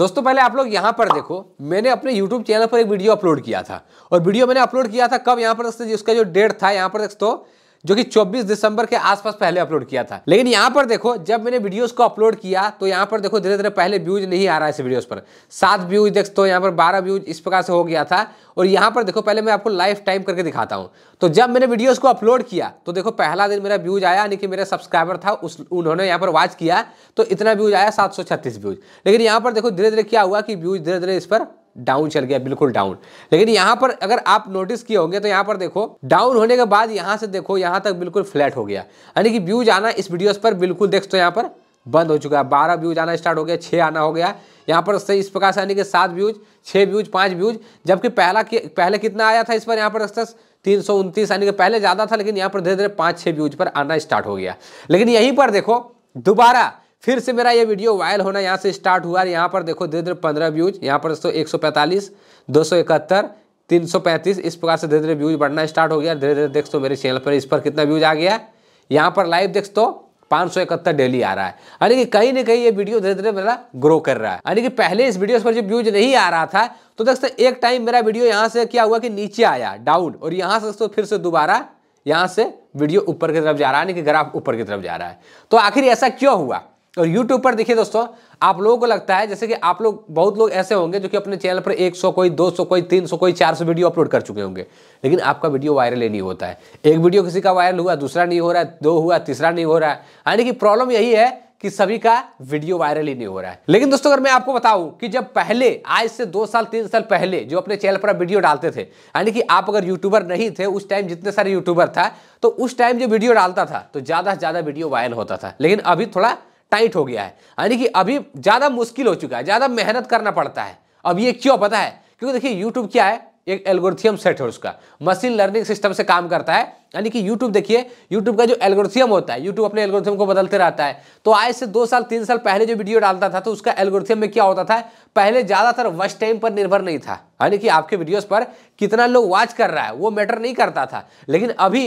दोस्तों पहले आप लोग यहाँ पर देखो मैंने अपने YouTube चैनल पर एक वीडियो अपलोड किया था और वीडियो मैंने अपलोड किया था कब यहाँ पर उसका जो डेट था यहाँ पर दोस्तों जो कि 24 दिसंबर के आसपास पहले अपलोड किया था लेकिन यहाँ पर देखो जब मैंने वीडियोस को अपलोड किया तो यहाँ पर देखो धीरे धीरे पहले व्यूज नहीं आ रहा है इस वीडियोस पर सात व्यूज देखते हो यहाँ पर बारह व्यूज इस प्रकार से हो गया था और यहाँ पर देखो पहले मैं आपको लाइफ टाइम करके दिखाता हूँ तो जब मैंने वीडियोस को अपलोड किया तो देखो पहला दिन मेरा व्यूज आया यानी कि मेरा सब्सक्राइबर था उस उन्होंने यहाँ पर वॉच किया तो इतना व्यूज आया सात व्यूज लेकिन यहाँ पर देखो धीरे धीरे क्या हुआ कि व्यूज धीरे धीरे इस पर डाउन चल गया बिल्कुल डाउन लेकिन यहां पर अगर आप नोटिस किए होंगे तो यहां पर देखो डाउन होने के बाद यहां से देखो यहां तक बिल्कुल फ्लैट हो गया यानी कि व्यूज आना इस वीडियोस पर बिल्कुल देख तो यहां पर बंद हो चुका है बारह व्यूज आना स्टार्ट हो गया छः आना हो गया यहाँ पर इस प्रकार से यानी कि सात व्यूज छः व्यूज पाँच व्यूज जबकि पहला पहले कितना आया था इस पर यहाँ पर अस्तस तीन सौ उनतीस यानी कि पहले ज़्यादा था लेकिन यहाँ पर धीरे धीरे पाँच छः व्यूज पर आना स्टार्ट हो गया लेकिन यहीं पर देखो दोबारा फिर से मेरा ये वीडियो वायरल होना यहाँ से स्टार्ट हुआ यहाँ पर देखो धीरे धीरे पंद्रह व्यूज यहाँ पर दोस्तों एक सौ पैंतालीस दो सौ इकहत्तर तीन सौ पैंतीस इस प्रकार से धीरे धीरे व्यूज बढ़ना स्टार्ट हो गया धीरे धीरे देख तो मेरे चैनल पर इस पर कितना व्यूज आ गया यहाँ पर लाइव देख दो तो पाँच सौ इकहत्तर डेली आ रहा है यानी कि कहीं ना कहीं ये वीडियो धीरे धीरे मेरा ग्रो कर रहा है यानी कि पहले इस वीडियो पर जब व्यूज नहीं आ रहा था तो दोस्तों एक टाइम मेरा वीडियो यहाँ से क्या हुआ कि नीचे आया डाउन और यहाँ से दोस्तों फिर से दोबारा यहाँ से वीडियो ऊपर की तरफ जा रहा है यानी कि ग्राफ ऊपर की तरफ जा रहा है तो आखिर ऐसा क्यों हुआ और यूट्यूब पर देखिए दोस्तों आप लोगों को लगता है जैसे कि आप लोग बहुत लोग ऐसे होंगे जो कि अपने चैनल पर 100 कोई 200 कोई 300 कोई 400 वीडियो अपलोड कर चुके होंगे लेकिन आपका वीडियो वायरल ही नहीं होता है एक वीडियो किसी का वायरल हुआ दूसरा नहीं हो रहा है दो हुआ तीसरा नहीं हो रहा है यानी कि प्रॉब्लम यही है कि सभी का वीडियो वायरल ही नहीं हो रहा है लेकिन दोस्तों अगर मैं आपको बताऊं कि जब पहले आज से दो साल तीन साल पहले जो अपने चैनल पर वीडियो डालते थे यानी कि आप अगर यूट्यूबर नहीं थे उस टाइम जितने सारे यूट्यूबर था तो उस टाइम जो वीडियो डालता था तो ज़्यादा से ज़्यादा वीडियो वायरल होता था लेकिन अभी थोड़ा टाइट हो गया है यानी कि अभी ज़्यादा मुश्किल हो चुका है ज़्यादा मेहनत करना पड़ता है अब ये क्यों पता है क्योंकि देखिए यूट्यूब क्या है एक एल्गोरिथियम सेट है उसका मशीन लर्निंग सिस्टम से काम करता है यानी कि यूट्यूब देखिए यूट्यूब का जो एल्गोरिथियम होता है यूट्यूब अपने एल्गोरिथियम को बदलते रहता है तो आज से दो साल तीन साल पहले जो वीडियो डालता था तो उसका एल्गोरिथियम में क्या होता था पहले ज़्यादातर वॉच टाइम पर निर्भर नहीं था यानी कि आपके वीडियोज पर कितना लोग वॉच कर रहा है वो मैटर नहीं करता था लेकिन अभी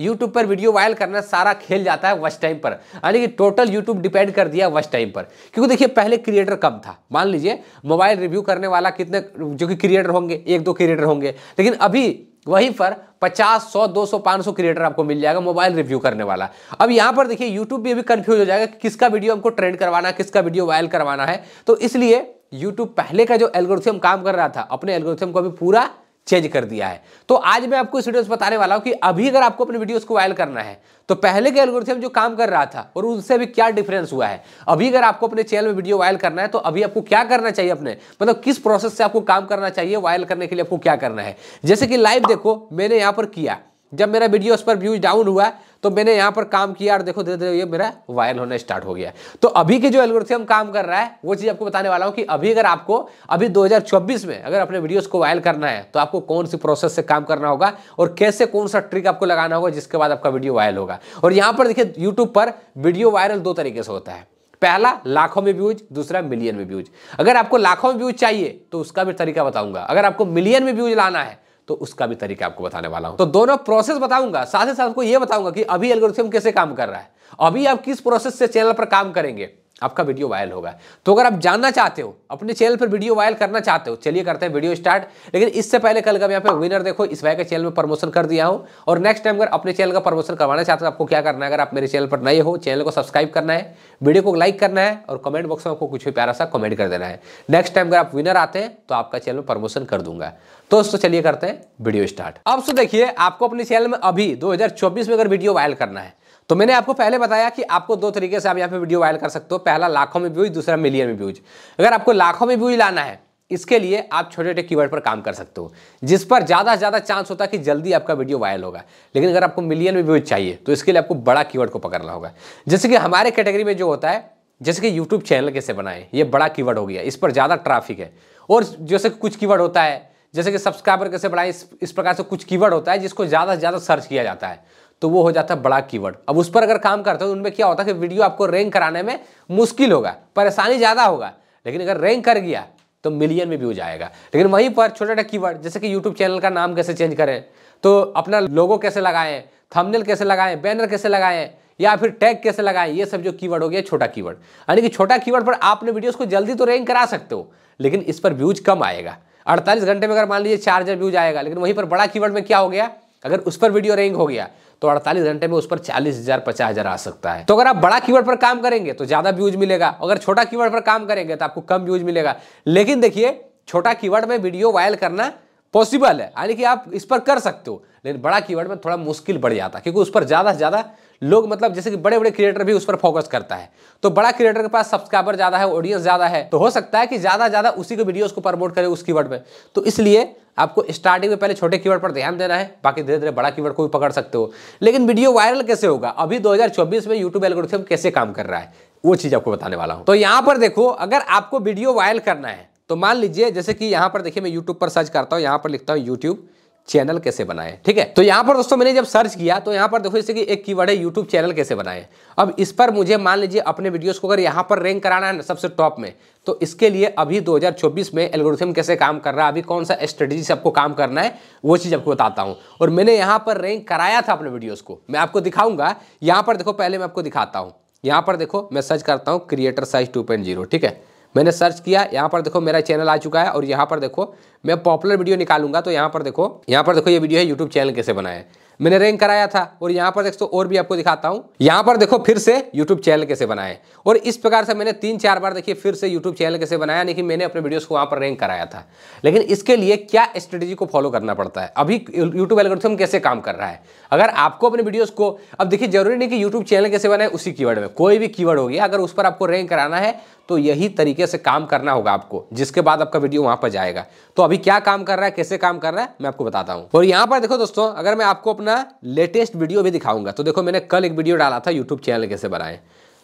यूट्यूब पर वीडियो वायरल करना सारा खेल जाता है वस्ट टाइम पर यानी कि टोटल यूट्यूब डिपेंड कर दिया वस्ट टाइम पर क्योंकि देखिए पहले क्रिएटर कम था मान लीजिए मोबाइल रिव्यू करने वाला कितने जो कि क्रिएटर होंगे एक दो क्रिएटर होंगे लेकिन अभी वहीं पर 50, 100, 200, 500 क्रिएटर आपको मिल जाएगा मोबाइल रिव्यू करने वाला अब यहाँ पर देखिए यूट्यूब भी अभी कंफ्यूज हो जाएगा कि किसका वीडियो हमको ट्रेंड करवाना है किसका वीडियो वायरल करवाना है तो इसलिए यूट्यूब पहले का जो एल्गोरिथम काम कर रहा था अपने एल्गोरिथम को अभी पूरा चेंज कर दिया है तो आज मैं आपको इस वीडियो में बताने वाला हूं कि अभी अगर आपको अपने वीडियोस को वायरल करना है तो पहले के एल्गोरिथम जो काम कर रहा था और उनसे अभी क्या डिफरेंस हुआ है अभी अगर आपको अपने चैनल में वीडियो वायरल करना है तो अभी आपको क्या करना चाहिए अपने मतलब किस प्रोसेस से आपको काम करना चाहिए वायरल करने के लिए आपको क्या करना है जैसे कि लाइव देखो मैंने यहां पर किया जब मेरा वीडियो उस पर व्यूज डाउन हुआ तो मैंने यहाँ पर काम किया और देखो धीरे धीरे ये मेरा वायरल होना स्टार्ट हो गया तो अभी के जो एल्गोरिथम काम कर रहा है वो चीज़ आपको बताने वाला हूं कि अभी अगर आपको अभी 2024 में अगर अपने वीडियोस को वायरल करना है तो आपको कौन सी प्रोसेस से काम करना होगा और कैसे कौन सा ट्रिक आपको लगाना होगा जिसके बाद आपका वीडियो वायरल होगा और यहाँ पर देखिए यूट्यूब पर वीडियो वायरल दो तरीके से होता है पहला लाखों में व्यूज दूसरा मिलियन में व्यूज अगर आपको लाखों में व्यूज चाहिए तो उसका भी तरीका बताऊंगा अगर आपको मिलियन में व्यूज लाना है तो उसका भी तरीका आपको बताने वाला हूं तो दोनों प्रोसेस बताऊंगा साथ ही साथ आपको यह बताऊंगा कि अभी एल्गोरिथम कैसे काम कर रहा है अभी आप किस प्रोसेस से चैनल पर काम करेंगे आपका वीडियो वायरल होगा तो अगर आप जानना चाहते हो अपने चैनल पर वीडियो वायरल करना चाहते हो चलिए करते हैं वीडियो स्टार्ट लेकिन इससे पहले कल का यहाँ पे विनर देखो इस भाई के चैनल में प्रमोशन कर दिया हो और नेक्स्ट टाइम अगर अपने चैनल का प्रमोशन करवाना चाहते हो तो आपको क्या करना है अगर आप मेरे चैनल पर नए हो चैनल को सब्सक्राइब करना है वीडियो को लाइक करना है और कमेंट बॉक्स में आपको कुछ भी प्यारा सा कमेंट कर देना है नेक्स्ट टाइम अगर आप विनर आते हैं तो आपका चैनल में प्रमोशन कर दूंगा तो दोस्तों चलिए करते हैं वीडियो स्टार्ट अब से देखिए आपको अपने चैनल में अभी दो में अगर वीडियो वायरल करना है तो मैंने आपको पहले बताया कि आपको दो तरीके से आप यहाँ पे वीडियो वायरल कर सकते हो पहला लाखों में व्यूज दूसरा मिलियन में व्यूज अगर आपको लाखों में व्यूज लाना है इसके लिए आप छोटे छोटे कीवर्ड पर काम कर सकते हो जिस पर ज़्यादा से ज़्यादा चांस होता है कि जल्दी आपका वीडियो वायरल होगा लेकिन अगर आपको मिलियन में व्यूज चाहिए तो इसके लिए आपको बड़ा कीवर्ड को पकड़ना होगा जैसे कि हमारे कैटेगरी में जो होता है जैसे कि यूट्यूब चैनल कैसे बनाएं ये बड़ा कीवर्ड हो गया इस पर ज़्यादा ट्राफिक है और जैसे कुछ कीवर्ड होता है जैसे कि सब्सक्राइबर कैसे बढ़ाएं इस, इस प्रकार से कुछ कीवर्ड होता है जिसको ज़्यादा से ज़्यादा सर्च किया जाता है तो वो हो जाता है बड़ा कीवर्ड अब उस पर अगर काम करते हो तो उनमें क्या होता है कि वीडियो आपको रैंक कराने में मुश्किल होगा परेशानी ज़्यादा होगा लेकिन अगर रैंक कर गया तो मिलियन में व्यूज आएगा लेकिन वहीं पर छोटा छोटा कीवर्ड जैसे कि यूट्यूब चैनल का नाम कैसे चेंज करें तो अपना लोगो कैसे लगाएं थंबनेल कैसे लगाएं बैनर कैसे लगाएं या फिर टैग कैसे लगाएं ये सब जो कीवर्ड हो गया छोटा कीवर्ड यानी कि छोटा कीवर्ड पर आप अपने वीडियोस को जल्दी तो रैंक करा सकते हो लेकिन इस पर व्यूज कम आएगा 48 घंटे में अगर मान लीजिए चार हज़ार व्यूज आएगा लेकिन वहीं पर बड़ा कीवर्ड में क्या हो गया अगर उस पर वीडियो रैंक हो गया तो अड़तालीस घंटे में उस पर चालीस हजार पचास हजार आ सकता है तो अगर आप बड़ा कीवर्ड पर काम करेंगे तो ज्यादा व्यूज मिलेगा अगर छोटा कीवर्ड पर काम करेंगे तो आपको कम व्यूज मिलेगा लेकिन देखिए छोटा कीवर्ड में वीडियो वायरल करना पॉसिबल है यानी कि आप इस पर कर सकते हो लेकिन बड़ा कीवर्ड में थोड़ा मुश्किल बढ़ जाता है क्योंकि उस पर ज़्यादा से ज़्यादा लोग मतलब जैसे कि बड़े बड़े क्रिएटर भी उस पर फोकस करता है तो बड़ा क्रिएटर के पास सब्सक्राइबर ज़्यादा है ऑडियंस ज़्यादा है तो हो सकता है कि ज़्यादा ज़्यादा उसी के वीडियो को प्रमोट करे उस कीवर्ड पे तो इसलिए आपको स्टार्टिंग में पहले छोटे कीवर्ड पर ध्यान देना है बाकी धीरे धीरे बड़ा कीवर्ड को भी पकड़ सकते हो लेकिन वीडियो वायरल कैसे होगा अभी 2024 में यूट्यूब एल्गोरिथम कैसे काम कर रहा है वो चीज़ आपको बताने वाला हूँ तो यहाँ पर देखो अगर आपको वीडियो वायरल करना है तो मान लीजिए जैसे कि यहाँ पर देखिए मैं यूट्यूब पर सर्च करता हूँ यहाँ पर लिखता हूँ यूट्यूब चैनल कैसे बनाए ठीक है तो यहां पर दोस्तों मैंने जब सर्च किया तो यहाँ पर देखो जैसे कि एक कीवर्ड है यूट्यूब चैनल कैसे बनाए अब इस पर मुझे मान लीजिए अपने वीडियोस को अगर यहां पर रैंक कराना है सबसे टॉप में तो इसके लिए अभी 2024 में एल्गोरिथम कैसे काम कर रहा है अभी कौन सा स्ट्रेटेजी से आपको काम करना है वो चीज़ आपको बताता हूँ और मैंने यहां पर रैंक कराया था अपने वीडियोज़ को मैं आपको दिखाऊंगा यहां पर देखो पहले मैं आपको दिखाता हूँ यहाँ पर देखो मैं सर्च करता हूँ क्रिएटर साइज टू ठीक है मैंने सर्च किया यहाँ पर देखो मेरा चैनल आ चुका है और यहाँ पर देखो मैं पॉपुलर वीडियो निकालूंगा तो यहाँ पर देखो यहाँ पर देखो ये वीडियो है यूट्यूब चैनल कैसे बनाए मैंने रैंक कराया था और यहाँ पर देखो और भी आपको दिखाता हूँ यहाँ पर देखो फिर से यूट्यूब चैनल कैसे बनाए और इस प्रकार से मैंने तीन चार बार देखिए फिर से यूट्यूब चैनल कैसे बनाया लेकिन मैंने अपने वीडियोस को वहाँ पर रैंक कराया था लेकिन इसके लिए क्या स्ट्रेटेजी को फॉलो करना पड़ता है अभी यूट्यूब एल्गोरिथम कैसे काम कर रहा है अगर आपको अपने वीडियोज़ को अब देखिए जरूरी नहीं कि यूट्यूब चैनल कैसे बनाए उसी की में कोई भी कीवर्ड हो गया अगर उस पर आपको रैंक कराना है तो यही तरीके से काम करना होगा आपको जिसके बाद आपका वीडियो वहां पर जाएगा तो अभी क्या काम कर रहा है कैसे काम कर रहा है मैं आपको बताता हूं और यहां पर देखो दोस्तों अगर मैं आपको अपना लेटेस्ट वीडियो भी दिखाऊंगा तो देखो मैंने कल एक वीडियो डाला था यूट्यूब चैनल कैसे बनाए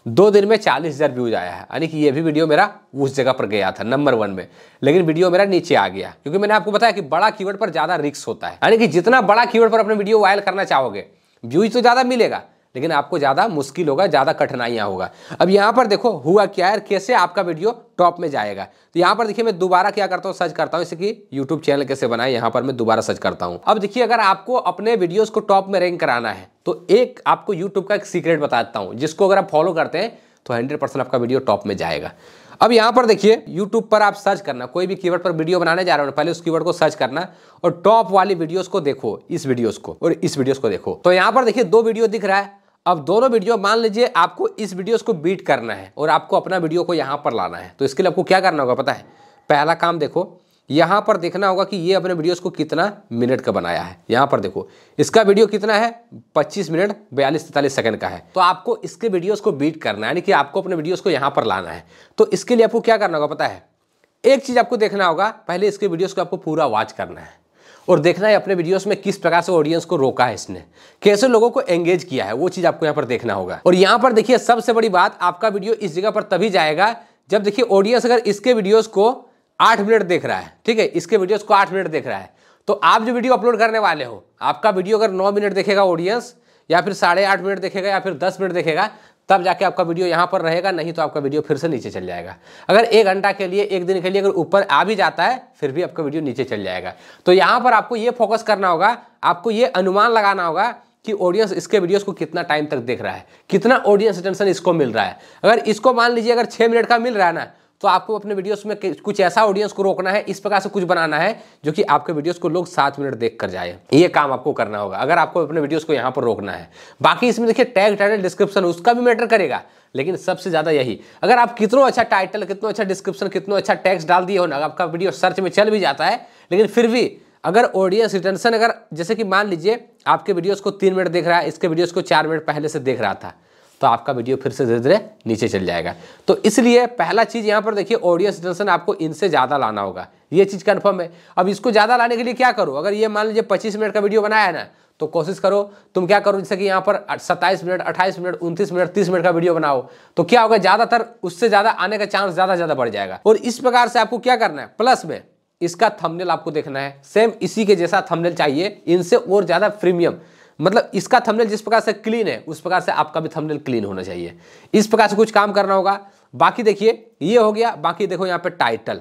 दो दिन में चालीस हज़ार व्यूज आया है यानी कि ये भी वीडियो मेरा उस जगह पर गया था नंबर वन में लेकिन वीडियो मेरा नीचे आ गया क्योंकि मैंने आपको बताया कि बड़ा कीवर्ड पर ज़्यादा रिक्स होता है यानी कि जितना बड़ा कीवर्ड पर अपने वीडियो वायरल करना चाहोगे व्यूज तो ज़्यादा मिलेगा लेकिन आपको ज़्यादा मुश्किल होगा ज़्यादा कठिनाइयाँ होगा अब यहाँ पर देखो हुआ क्या है कैसे आपका वीडियो टॉप में जाएगा तो यहाँ पर देखिए मैं दोबारा क्या करता हूँ सर्च करता हूँ जैसे कि यूट्यूब चैनल कैसे बनाए यहाँ पर मैं दोबारा सर्च करता हूँ अब देखिए अगर आपको अपने वीडियोज़ को टॉप में रैंक कराना है तो एक आपको यूट्यूब का एक सीक्रेट बताता हूँ जिसको अगर आप फॉलो करते हैं तो हंड्रेड परसेंट आपका वीडियो टॉप में जाएगा अब यहाँ पर देखिए YouTube पर आप सर्च करना कोई भी कीवर्ड पर वीडियो बनाने जा रहे हो पहले उस कीवर्ड को सर्च करना और टॉप वाली वीडियोस को देखो इस वीडियोस को और इस वीडियोस को देखो तो यहाँ पर देखिए दो वीडियो दिख रहा है अब दोनों वीडियो मान लीजिए आपको इस वीडियो को बीट करना है और आपको अपना वीडियो को यहाँ पर लाना है तो इसके लिए आपको क्या करना होगा पता है पहला काम देखो यहाँ पर देखना होगा कि ये अपने वीडियोस को कितना मिनट का बनाया है यहाँ पर देखो इसका वीडियो कितना है 25 मिनट बयालीस तैतालीस सेकंड का है तो आपको इसके वीडियोस को बीट करना है यानी कि आपको अपने वीडियोस को यहाँ पर लाना है तो इसके लिए आपको क्या करना होगा पता है एक चीज़ आपको देखना होगा पहले इसके वीडियोज़ को आपको पूरा वॉच करना है और देखना है अपने वीडियोस में किस प्रकार से ऑडियंस को रोका है इसने कैसे लोगों को एंगेज किया है वो चीज़ आपको यहाँ पर देखना होगा और यहाँ पर देखिए सबसे बड़ी बात आपका वीडियो इस जगह पर तभी जाएगा जब देखिए ऑडियंस अगर इसके वीडियोज़ को आठ मिनट देख रहा है ठीक है इसके वीडियोज़ को आठ मिनट देख रहा है तो आप जो वीडियो अपलोड करने वाले हो आपका वीडियो अगर नौ मिनट देखेगा ऑडियंस या फिर साढ़े आठ मिनट देखेगा या फिर दस मिनट देखेगा तब जाके आपका वीडियो यहाँ पर रहेगा नहीं तो आपका वीडियो फिर से नीचे चल जाएगा अगर एक घंटा के लिए एक दिन के लिए अगर ऊपर आ भी जाता है फिर भी आपका वीडियो नीचे चल जाएगा तो यहाँ पर आपको ये फोकस करना होगा आपको ये अनुमान लगाना होगा कि ऑडियंस इसके वीडियोस को कितना टाइम तक देख रहा है कितना ऑडियंस अटेंशन इसको मिल रहा है अगर इसको मान लीजिए अगर छः मिनट का मिल रहा है ना तो आपको अपने वीडियोस में कुछ ऐसा ऑडियंस को रोकना है इस प्रकार से कुछ बनाना है जो कि आपके वीडियोस को लोग सात मिनट देख कर जाए ये काम आपको करना होगा अगर आपको अपने वीडियोस को यहाँ पर रोकना है बाकी इसमें देखिए टैग टाइटल डिस्क्रिप्शन उसका भी मैटर करेगा लेकिन सबसे ज़्यादा यही अगर आप कितना अच्छा टाइटल कितना अच्छा डिस्क्रिप्शन कितना अच्छा टैक्स डाल दिए हो ना आपका वीडियो सर्च में चल भी जाता है लेकिन फिर भी अगर ऑडियंस रिटेंशन अगर जैसे कि मान लीजिए आपके वीडियोस को तीन मिनट देख रहा है इसके वीडियोस को चार मिनट पहले से देख रहा था तो आपका वीडियो फिर से धीरे धीरे नीचे चल जाएगा तो इसलिए पहला चीज़ यहाँ पर देखिए ऑडियो सिटेंशन आपको इनसे ज़्यादा लाना होगा ये चीज़ कन्फर्म है अब इसको ज़्यादा लाने के लिए क्या करो अगर ये मान लीजिए पच्चीस मिनट का वीडियो बनाया है ना तो कोशिश करो तुम क्या करो जैसे कि यहाँ पर सत्ताईस मिनट अट्ठाईस मिनट उनतीस मिनट तीस मिनट का वीडियो बनाओ तो क्या होगा ज़्यादातर उससे ज़्यादा आने का चांस ज़्यादा ज़्यादा बढ़ जाएगा और इस प्रकार से आपको क्या करना है प्लस में इसका थंबनेल आपको देखना है सेम इसी के जैसा थंबनेल चाहिए इनसे और ज़्यादा प्रीमियम मतलब इसका थंबनेल जिस प्रकार से क्लीन है उस प्रकार से आपका भी थंबनेल क्लीन होना चाहिए इस प्रकार से कुछ काम करना होगा बाकी देखिए ये हो गया बाकी देखो यहाँ पे टाइटल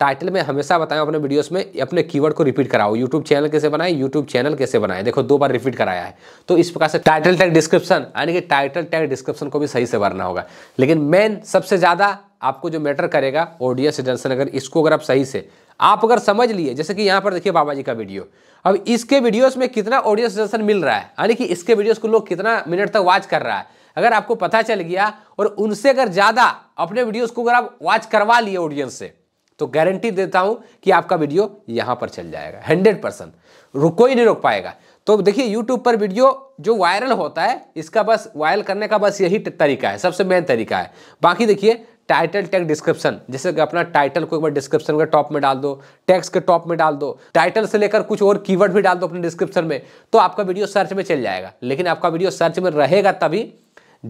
टाइटल में हमेशा बताएं अपने वीडियोस में अपने कीवर्ड को रिपीट कराओ यूट्यूब चैनल कैसे बनाए यूट्यूब चैनल कैसे बनाए देखो दो बार रिपीट कराया है तो इस प्रकार से टाइटल टैग डिस्क्रिप्शन यानी कि टाइटल टैग डिस्क्रिप्शन को भी सही से भरना होगा लेकिन मेन सबसे ज़्यादा आपको जो मैटर करेगा ऑडियंस रिटर्न अगर इसको अगर आप सही से आप अगर समझ लिए जैसे कि यहाँ पर देखिए बाबा जी का वीडियो अब इसके वीडियोस में कितना ऑडियंस रिटर्न मिल रहा है यानी कि इसके वीडियोस को लोग कितना मिनट तक वॉच कर रहा है अगर आपको पता चल गया और उनसे अगर ज़्यादा अपने वीडियोस को अगर आप वॉच करवा लिए ऑडियंस से तो गारंटी देता हूं कि आपका वीडियो यहां पर चल जाएगा हंड्रेड परसेंट रुको ही नहीं रोक पाएगा तो देखिए यूट्यूब पर वीडियो जो वायरल होता है इसका बस वायरल करने का बस यही तरीका है सबसे मेन तरीका है बाकी देखिए टाइटल टैग डिस्क्रिप्शन जैसे कि अपना टाइटल को एक बार डिस्क्रिप्शन के टॉप में डाल दो टैक्स के टॉप में डाल दो टाइटल से लेकर कुछ और कीवर्ड भी डाल दो अपने डिस्क्रिप्शन में तो आपका वीडियो सर्च में चल जाएगा लेकिन आपका वीडियो सर्च में रहेगा तभी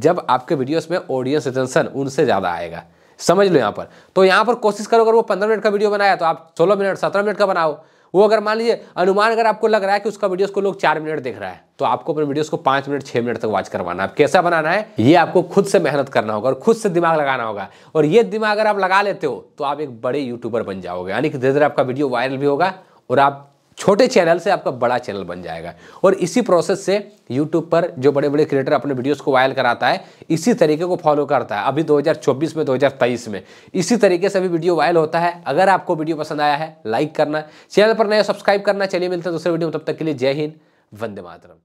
जब आपके वीडियोस में ऑडियंस रिटेंशन उनसे ज़्यादा आएगा समझ लो यहाँ पर तो यहाँ पर कोशिश करो अगर वो पंद्रह मिनट का वीडियो बनाया तो आप सोलह मिनट सत्रह मिनट का बनाओ वो अगर मान लीजिए अनुमान अगर आपको लग रहा है कि उसका वीडियोस को लोग चार मिनट देख रहा है तो आपको अपने वीडियोस को पांच मिनट छह मिनट तक वॉच करवाना है कैसा बनाना है ये आपको खुद से मेहनत करना होगा और खुद से दिमाग लगाना होगा और ये दिमाग अगर आप लगा लेते हो तो आप एक बड़े यूट्यूबर बन जाओगे यानी कि धीरे धीरे आपका वीडियो वायरल भी होगा और आप छोटे चैनल से आपका बड़ा चैनल बन जाएगा और इसी प्रोसेस से यूट्यूब पर जो बड़े बड़े क्रिएटर अपने वीडियोस को वायरल कराता है इसी तरीके को फॉलो करता है अभी 2024 में 2023 में इसी तरीके से अभी वीडियो वायरल होता है अगर आपको वीडियो पसंद आया है लाइक करना चैनल पर नया सब्सक्राइब करना चलिए मिलते हैं दूसरे वीडियो में तब तक के लिए जय हिंद वंदे मातरम